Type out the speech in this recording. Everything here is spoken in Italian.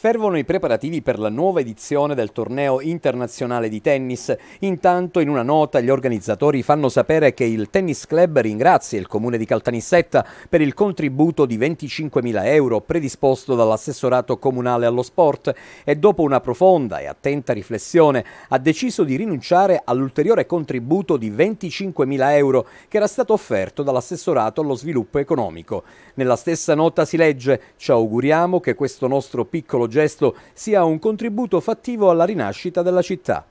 Fervono i preparativi per la nuova edizione del torneo internazionale di tennis. Intanto in una nota gli organizzatori fanno sapere che il Tennis Club ringrazia il comune di Caltanissetta per il contributo di 25.000 euro predisposto dall'assessorato comunale allo sport e dopo una profonda e attenta riflessione ha deciso di rinunciare all'ulteriore contributo di 25.000 euro che era stato offerto dall'assessorato allo sviluppo economico. Nella stessa nota si legge ci auguriamo che questo nostro piccolo gesto sia un contributo fattivo alla rinascita della città.